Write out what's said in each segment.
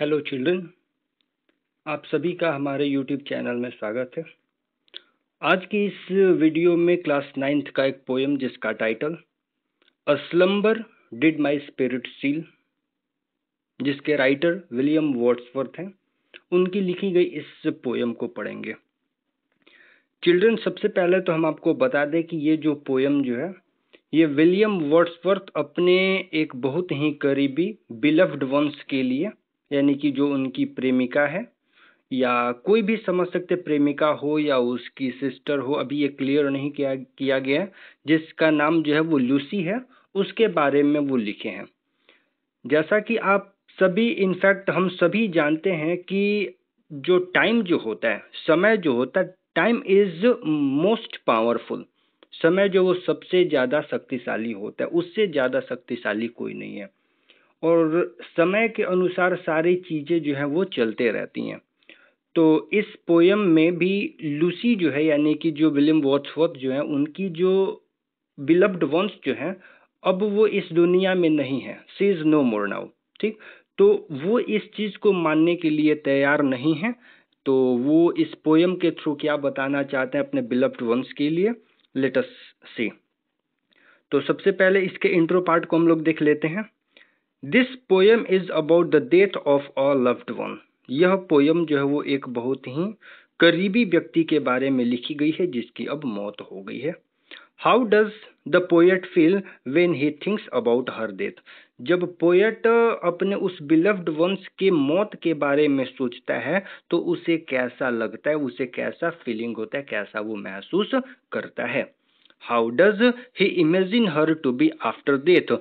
Hello children आप सभी का हमारे यूट्यूब चैनल में स्वागत है आज की इस वीडियो में क्लास नाइन्थ का एक पोएम जिसका title a slumber did my spirit seal जिसके राइटर विलियम वॉट्सवर्थ हैं उनकी लिखी गई इस पोएम को पढ़ेंगे चिल्ड्रन सबसे पहले तो हम आपको बता दें कि ये जो पोएम जो है ये विलियम वर्ड्सवर्थ अपने एक बहुत ही करीबी बिलव्ड वंस के लिए यानी कि जो उनकी प्रेमिका है या कोई भी समझ सकते प्रेमिका हो या उसकी सिस्टर हो अभी ये क्लियर नहीं किया किया गया है जिसका नाम जो है वो लूसी है उसके बारे में वो लिखे हैं जैसा कि आप सभी इनफैक्ट हम सभी जानते हैं कि जो टाइम जो होता है समय जो होता है टाइम इज मोस्ट पावरफुल समय जो वो सबसे ज़्यादा शक्तिशाली होता है उससे ज़्यादा शक्तिशाली कोई नहीं है और समय के अनुसार सारी चीज़ें जो हैं वो चलते रहती हैं तो इस पोयम में भी लूसी जो है यानी कि जो विलियम वॉट्सवर्थ जो हैं उनकी जो बिलव्ड वंश जो हैं अब वो इस दुनिया में नहीं है she is no more now ठीक तो वो इस चीज़ को मानने के लिए तैयार नहीं है तो वो इस पोयम के थ्रू क्या बताना चाहते हैं अपने बिलव्ड वंश के लिए लेटस सी तो सबसे पहले इसके इंट्रो पार्ट को हम लोग देख लेते हैं this poem is about the death of a loved one यह पोयम जो है वो एक बहुत ही करीबी व्यक्ति के बारे में लिखी गई है जिसकी अब मौत हो गई है how does the poet feel when he thinks about her death जब पोएट अपने उस बिलव्ड वंश के मौत के बारे में सोचता है तो उसे कैसा लगता है उसे कैसा फीलिंग होता है कैसा वो महसूस करता है how does he imagine her to be after death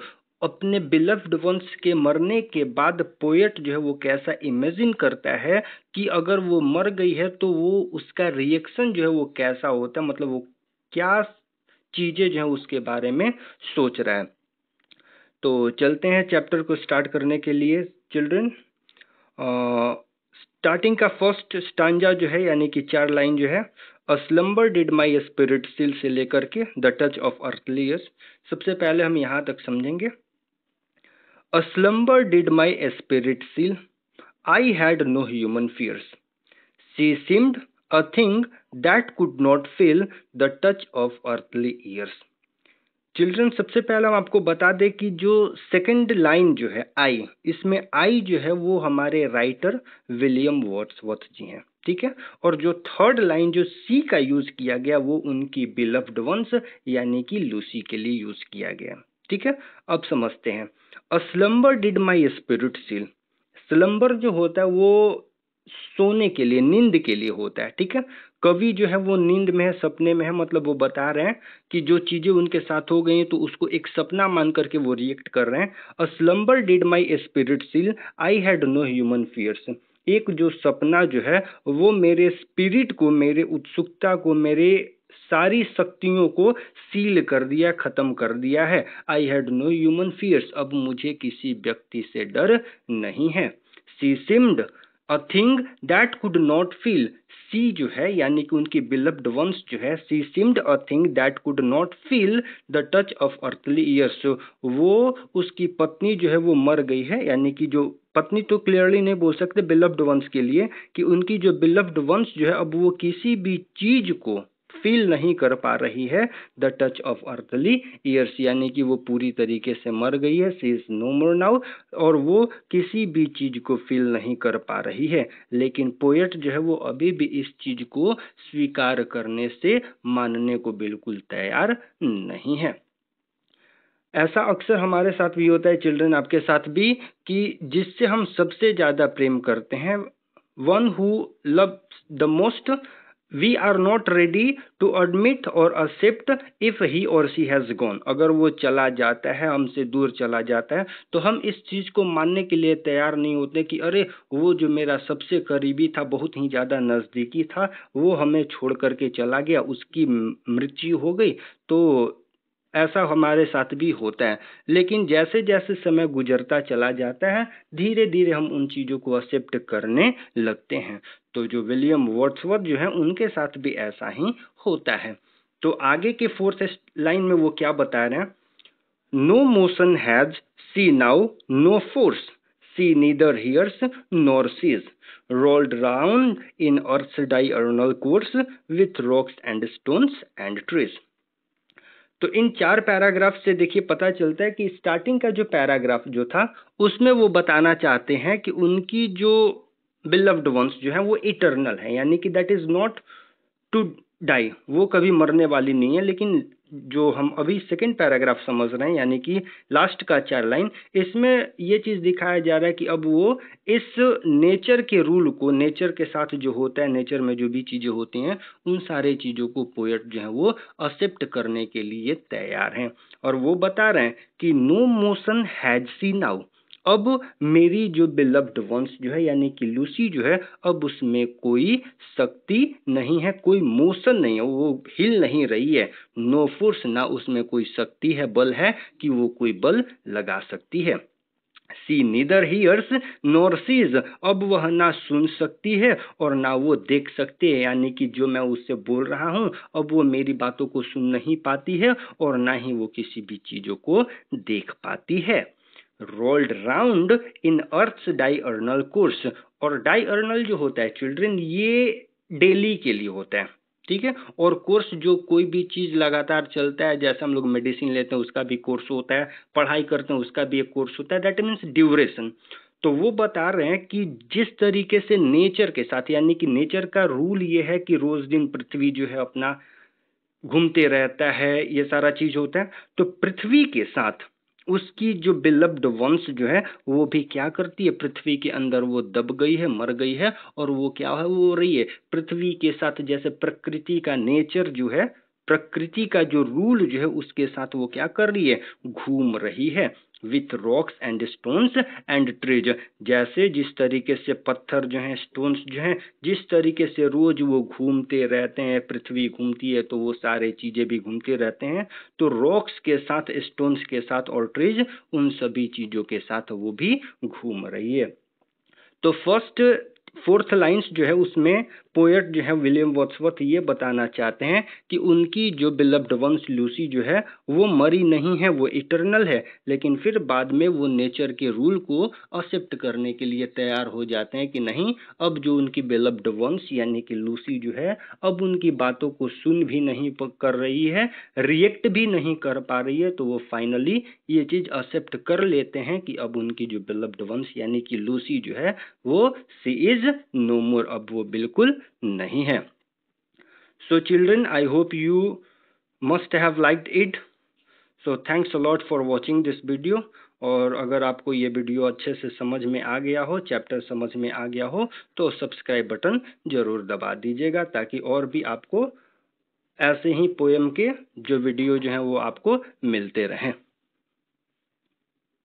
अपने बिलव्ड वंस के मरने के बाद पोएट जो है वो कैसा इमेजिन करता है कि अगर वो मर गई है तो वो उसका रिएक्शन जो है वो कैसा होता है मतलब वो क्या चीज़ें जो है उसके बारे में सोच रहा है तो चलते हैं चैप्टर को स्टार्ट करने के लिए चिल्ड्रन स्टार्टिंग का फर्स्ट स्टांजा जो है यानी कि चार लाइन जो है अस्लम्बर डिड माई स्पिरिट सिल से लेकर के द टच ऑफ अर्थलियस सबसे पहले हम यहाँ तक समझेंगे A slumber did my spirit seal. I had no human fears. She seemed a thing that could not fail the touch of earthly ears. Children सबसे पहले हम आपको बता दें कि जो सेकंड लाइन जो है आई इसमें आई जो है वो हमारे राइटर विलियम वॉट्सवर्थ जी हैं ठीक है और जो थर्ड लाइन जो सी का यूज़ किया गया वो उनकी बिलव्ड वंस यानी कि लूसी के लिए यूज़ किया गया ठीक है अब समझते हैं slumber did my spirit seal slumber जो होता है वो सोने के लिए नींद के लिए होता है ठीक है कवि जो है वो नींद में है सपने में है मतलब वो बता रहे हैं कि जो चीज़ें उनके साथ हो गई हैं तो उसको एक सपना मान करके वो रिएक्ट कर रहे हैं a slumber did my spirit seal I had no human fears एक जो सपना जो है वो मेरे स्पिरिट को मेरे उत्सुकता को मेरे सारी शक्तियों को सील कर दिया खत्म कर दिया है I had no human fears अब मुझे किसी व्यक्ति से डर नहीं है she seemed a thing that could not feel she जो है यानी कि उनकी बिलब्ड वंश जो है she seemed a thing that could not feel the touch of earthly years वो उसकी पत्नी जो है वो मर गई है यानी कि जो पत्नी तो क्लियरली नहीं बोल सकते बिलब्ड वंश के लिए कि उनकी जो बिलब्ड वंश जो है अब वो किसी भी चीज को फील नहीं कर पा रही है the touch of earthly years यानी कि वो पूरी तरीके से मर गई है she is no more now और वो किसी भी चीज़ को फील नहीं कर पा रही है लेकिन पोएट जो है वो अभी भी इस चीज़ को स्वीकार करने से मानने को बिल्कुल तैयार नहीं है ऐसा अक्सर हमारे साथ भी होता है चिल्ड्रन आपके साथ भी कि जिससे हम सबसे ज़्यादा प्रेम करते हैं one who love the most we are not ready to admit और accept if he or she has gone अगर वो चला जाता है हमसे दूर चला जाता है तो हम इस चीज़ को मानने के लिए तैयार नहीं होते कि अरे वो जो मेरा सबसे करीबी था बहुत ही ज़्यादा नज़दीकी था वो हमें छोड़ करके चला गया उसकी मृत्यु हो गई तो ऐसा हमारे साथ भी होता है लेकिन जैसे जैसे समय गुजरता चला जाता है धीरे धीरे हम उन चीज़ों को एक्सेप्ट करने लगते हैं तो जो विलियम वर्ड्सवर्थ जो है उनके साथ भी ऐसा ही होता है तो आगे के फोर्थ लाइन में वो क्या बता रहे हैं no motion has she now no force she neither hears nor sees round in earth diurnal course with rocks and stones and trees तो इन चार पैराग्राफ से देखिए पता चलता है कि स्टार्टिंग का जो पैराग्राफ जो था उसमें वो बताना चाहते हैं कि उनकी जो बिलव्ड वंस जो है वो इटर्नल है यानी कि that is not to die वो कभी मरने वाली नहीं है लेकिन जो हम अभी सेकंड पैराग्राफ समझ रहे हैं यानी कि लास्ट का चार लाइन इसमें ये चीज़ दिखाया जा रहा है कि अब वो इस नेचर के रूल को नेचर के साथ जो होता है नेचर में जो भी चीज़ें होती हैं उन सारे चीज़ों को पोएट जो है वो एक्सेप्ट करने के लिए तैयार हैं और वो बता रहे हैं कि no motion has she now अब मेरी जो बिलव्ड वंश जो है यानी कि लूसी जो है अब उसमें कोई शक्ति नहीं है कोई मोशन नहीं है वो हिल नहीं रही है नो फोर्स ना उसमें कोई शक्ति है बल है कि वो कोई बल लगा सकती है she neither hears nor sees अब वह ना सुन सकती है और ना वो देख सकती है यानी कि जो मैं उससे बोल रहा हूँ अब वो मेरी बातों को सुन नहीं पाती है और ना ही वो किसी भी चीज़ों को देख पाती है rolled round in earth diurnal course और अर्नल जो होता है चिल्ड्रेन ये डेली के लिए होता है ठीक है और कोर्स जो कोई भी चीज़ लगातार चलता है जैसे हम लोग मेडिसिन लेते हैं उसका भी कोर्स होता है पढ़ाई करते हैं उसका भी एक कोर्स होता है दैट मीन्स ड्यूरेशन तो वो बता रहे हैं कि जिस तरीके से नेचर के साथ यानी कि नेचर का रूल ये है कि रोज दिन पृथ्वी जो है अपना घूमते रहता है ये सारा चीज होता है तो पृथ्वी के साथ उसकी जो बिलब्ड वंश जो है वो भी क्या करती है पृथ्वी के अंदर वो दब गई है मर गई है और वो क्या है वो रही है पृथ्वी के साथ जैसे प्रकृति का नेचर जो है प्रकृति का जो रूल जो है उसके साथ वो क्या कर रही है घूम रही है with rocks and stones and trees जैसे जिस तरीके से पत्थर जो हैं स्टोन्स जो हैं जिस तरीके से रोज वो घूमते रहते हैं पृथ्वी घूमती है तो वो सारे चीज़ें भी घूमते रहते हैं तो रॉक्स के साथ स्टोन्स के साथ और ट्रीज उन सभी चीज़ों के साथ वो भी घूम रही है तो फर्स्ट फोर्थ लाइन्स जो है उसमें पोएट जो है विलियम वॉट्सवर्थ ये बताना चाहते हैं कि उनकी जो बिलव्ड वंश लूसी जो है वो मरी नहीं है वो इटरनल है लेकिन फिर बाद में वो नेचर के रूल को एक्सेप्ट करने के लिए तैयार हो जाते हैं कि नहीं अब जो उनकी बिलव्ड वंश यानी कि लूसी जो है अब उनकी बातों को सुन भी नहीं कर रही है रिएक्ट भी नहीं कर पा रही है तो वो फाइनली ये चीज़ एक्सेप्ट कर लेते हैं कि अब उनकी जो बिलव्ड वंश यानी कि लूसी जो है वो सी इज़ नो मोर अब वो बिल्कुल नहीं है so children I hope you must have liked it so thanks a lot for watching this video और अगर आपको ये वीडियो अच्छे से समझ में आ गया हो चैप्टर समझ में आ गया हो तो सब्सक्राइब बटन ज़रूर दबा दीजिएगा ताकि और भी आपको ऐसे ही पोएम के जो वीडियो जो हैं वो आपको मिलते रहें